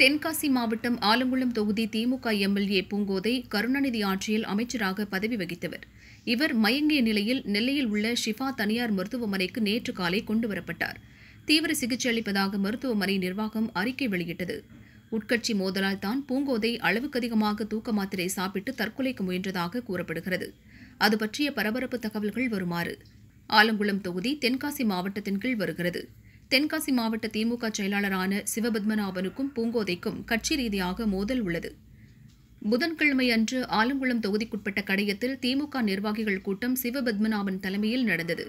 தென்காசி மாவட்டம் ஆலங்குளம் தொகுதி திமுக எம்எல்ஏ பூங்கோதை கருணாநிதி ஆட்சியில் அமைச்சராக பதவி வகித்தவர் இவர் மயங்கிய நிலையில் நெல்லையில் உள்ள ஷிஃபா தனியார் மருத்துவமனைக்கு நேற்று காலை கொண்டுவரப்பட்டார் தீவிர சிகிச்சை அளிப்பதாக மருத்துவமனை நிர்வாகம் அறிக்கை வெளியிட்டது உட்கட்சி மோதலால் தான் பூங்கோதை அளவுக்கதிகமாக தூக்க மாத்திரை சாப்பிட்டு தற்கொலைக்கு முயன்றதாக கூறப்படுகிறது அது பற்றிய பரபரப்பு தகவல்கள் வருமாறு ஆலங்குளம் தொகுதி தென்காசி மாவட்டத்தின் கீழ் வருகிறது தென்காசி மாவட்ட திமுக செயலாளரான சிவபத்மநாபனுக்கும் பூங்கோதைக்கும் கட்சி ரீதியாக மோதல் உள்ளது புதன்கிழமை அன்று ஆலங்குளம் தொகுதிக்குட்பட்ட கடையத்தில் திமுக நிர்வாகிகள் கூட்டம் சிவபத்மநாபன் தலைமையில் நடந்தது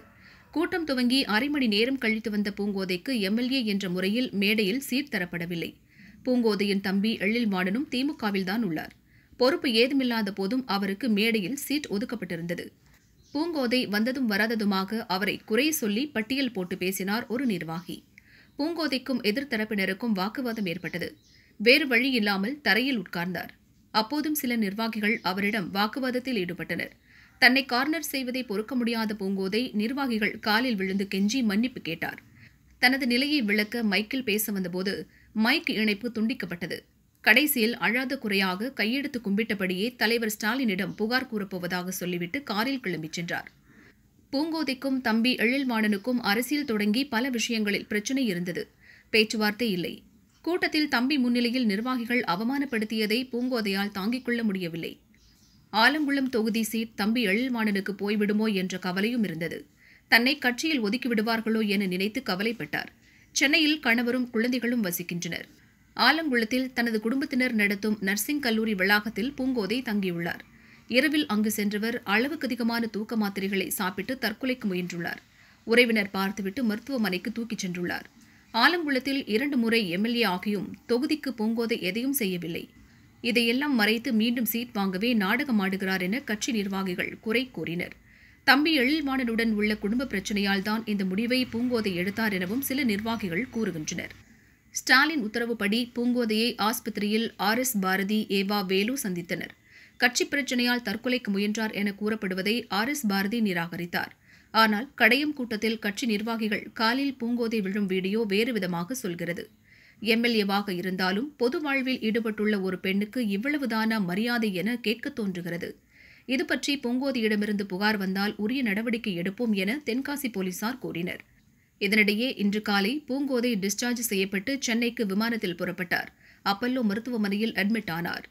கூட்டம் துவங்கி அரை மணி நேரம் கழித்து வந்த பூங்கோதைக்கு எம்எல்ஏ என்ற முறையில் மேடையில் சீட் தரப்படவில்லை பூங்கோதையின் தம்பி மாடனும் திமுகவில்தான் உள்ளார் பொறுப்பு ஏதுமில்லாத போதும் அவருக்கு மேடையில் சீட் ஒதுக்கப்பட்டிருந்தது பூங்கோதை வந்ததும் வராததுமாக அவரை குறை சொல்லி பட்டியல் போட்டு பேசினார் ஒரு நிர்வாகி பூங்கோதைக்கும் எதிர்த்தரப்பினருக்கும் வாக்குவாதம் ஏற்பட்டது வேறு வழி இல்லாமல் தரையில் உட்கார்ந்தார் அப்போதும் சில நிர்வாகிகள் அவரிடம் வாக்குவாதத்தில் ஈடுபட்டனர் தன்னை கார்னர் செய்வதை பொறுக்க முடியாத பூங்கோதை நிர்வாகிகள் காலில் விழுந்து கெஞ்சி மன்னிப்பு கேட்டார் தனது நிலையை விளக்க மைக்கில் பேச வந்தபோது மைக் இணைப்பு துண்டிக்கப்பட்டது கடைசியில் அழாத குறையாக கையெடுத்து கும்பிட்டபடியே தலைவர் ஸ்டாலினிடம் புகார் கூறப்போவதாக சொல்லிவிட்டு காரில் கிளம்பிச் சென்றார் பூங்கோதைக்கும் தம்பி எழில்மாடனுக்கும் அரசியல் தொடங்கி பல விஷயங்களில் பிரச்சினை இருந்தது பேச்சுவார்த்தை இல்லை கூட்டத்தில் தம்பி முன்னிலையில் நிர்வாகிகள் அவமானப்படுத்தியதை பூங்கோதையால் தாங்கிக் கொள்ள முடியவில்லை ஆலங்குளம் தொகுதி சீட் தம்பி எழில்மாடனுக்கு போய்விடுமோ என்ற கவலையும் இருந்தது தன்னை கட்சியில் ஒதுக்கி விடுவார்களோ என நினைத்து கவலைப்பட்டார் சென்னையில் கணவரும் குழந்தைகளும் வசிக்கின்றனர் ஆலங்குளத்தில் தனது குடும்பத்தினர் நடத்தும் நர்சிங் கல்லூரி வளாகத்தில் பூங்கோதை தங்கியுள்ளார் இரவில் அங்கு சென்றவர் அளவுக்கு அதிகமான தூக்க மாத்திரைகளை சாப்பிட்டு தற்கொலைக்கு முயன்றுள்ளார் உறவினர் பார்த்துவிட்டு மருத்துவமனைக்கு தூக்கிச் சென்றுள்ளார் ஆலங்குளத்தில் இரண்டு முறை எம்எல்ஏ ஆகியும் தொகுதிக்கு பூங்கோதை எதையும் செய்யவில்லை இதையெல்லாம் மறைத்து மீண்டும் சீட் வாங்கவே நாடகமாடுகிறார் என கட்சி நிர்வாகிகள் குறை கூறினர் தம்பி எழில்வாணனுடன் உள்ள குடும்ப பிரச்சனையால் தான் இந்த முடிவை பூங்கோதை எடுத்தார் எனவும் சில நிர்வாகிகள் கூறுகின்றனர் ஸ்டாலின் உத்தரவுப்படி பூங்கோதையை ஆஸ்பத்திரியில் ஆர் எஸ் பாரதி ஏவா வேலு சந்தித்தனர் கட்சி பிரச்சனையால் தற்கொலைக்கு முயன்றார் என கூறப்படுவதை ஆர் எஸ் பாரதி நிராகரித்தார் ஆனால் கடையம் கூட்டத்தில் கட்சி நிர்வாகிகள் காலில் பூங்கோதை விழும் வீடியோ வேறு விதமாக சொல்கிறது எம்எல்ஏவாக இருந்தாலும் பொது வாழ்வில் ஈடுபட்டுள்ள ஒரு பெண்ணுக்கு இவ்வளவுதான மரியாதை என கேட்க தோன்றுகிறது இதுபற்றி பூங்கோதியிடமிருந்து புகார் வந்தால் உரிய நடவடிக்கை எடுப்போம் என தென்காசி போலீசார் கூறினர் இதனிடையே இன்று காலை பூங்கோதை டிஸ்சார்ஜ் செய்யப்பட்டு சென்னைக்கு விமானத்தில் புறப்பட்டார் அப்பல்லோ மருத்துவமனையில் அட்மிட் ஆனார்